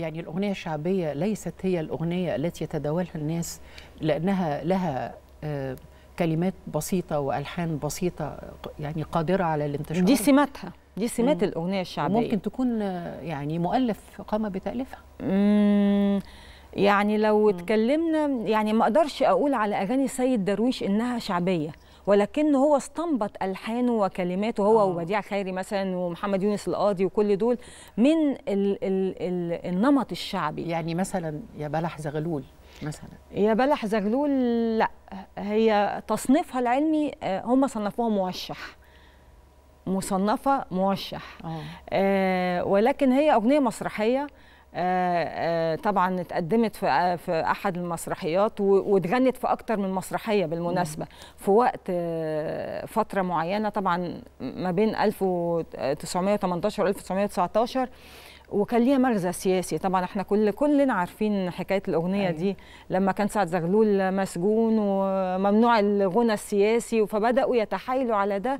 يعني الأغنية الشعبية ليست هي الأغنية التي يتداولها الناس لأنها لها آه، كلمات بسيطة وألحان بسيطة يعني قادرة على الانتشار دي سماتها دي سمات الأغنية الشعبية ممكن تكون آه، يعني مؤلف قام بتأليفها يعني لو اتكلمنا يعني ما أقدرش أقول على أغاني سيد درويش إنها شعبية ولكن هو استنبط ألحانه وكلماته هو آه. وبديع خيري مثلا ومحمد يونس القاضي وكل دول من الـ الـ الـ النمط الشعبي يعني مثلا يا بلح زغلول مثلا يا بلح زغلول لا هي تصنيفها العلمي آه، هم صنفوها موشح مصنفة موشح آه, آه، ولكن هي أغنية مسرحية آه، آه، طبعا اتقدمت في آه، في احد المسرحيات واتغنت في اكتر من مسرحيه بالمناسبه في وقت فتره معينه طبعا ما بين 1918 و 1919 وكان ليها مغزى سياسي طبعا احنا كل كلنا عارفين حكايه الاغنيه أيه. دي أيوة. لما كان سعد زغلول مسجون وممنوع الغنى السياسي فبداوا يتحايلوا على ده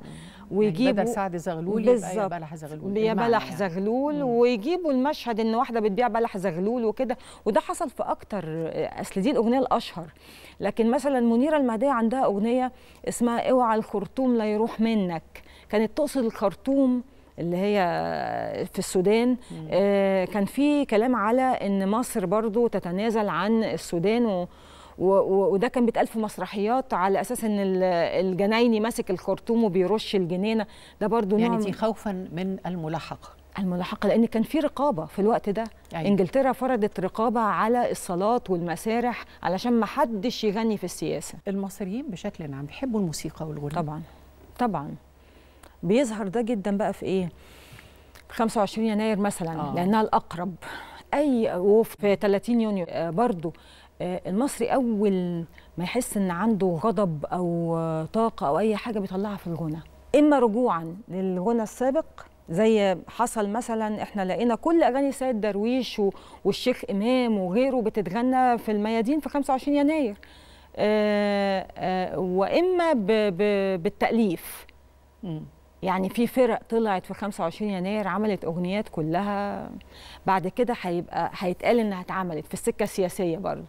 ويجيبوا يعني بدل سعد زغلول يبقى بلح زغلول يا بلح يعني. زغلول ويجيبوا المشهد ان واحده بتبيع بلح زغلول وكده وده حصل في اكتر اصل دي الاغنيه الاشهر لكن مثلا منيره المهديه عندها اغنيه اسمها اوعى الخرطوم لا يروح منك كانت تقصد الخرطوم اللي هي في السودان آه كان في كلام على ان مصر برضو تتنازل عن السودان و وده كان بيتقال في مسرحيات على اساس ان الجنايني ماسك الخرطوم وبيرش الجنينه ده برضو يعني دي خوفا من الملاحقه الملاحقه لان كان في رقابه في الوقت ده أيوة. انجلترا فرضت رقابه على الصالات والمسارح علشان ما حدش يغني في السياسه المصريين بشكل عام بيحبوا الموسيقى والغناء طبعا طبعا بيظهر ده جدا بقى في ايه 25 يناير مثلا آه. لانها الاقرب اي وفي 30 يونيو آه، برضو آه، المصري اول ما يحس ان عنده غضب او طاقه او اي حاجه بيطلعها في الغنى اما رجوعا للغنى السابق زي حصل مثلا احنا لقينا كل اغاني سيد درويش والشيخ امام وغيره بتتغنى في الميادين في 25 يناير آه، آه، واما بالتاليف يعني في فرق طلعت في 25 يناير عملت اغنيات كلها بعد كده هيبقى هيتقال انها اتعملت في السكه السياسيه برضه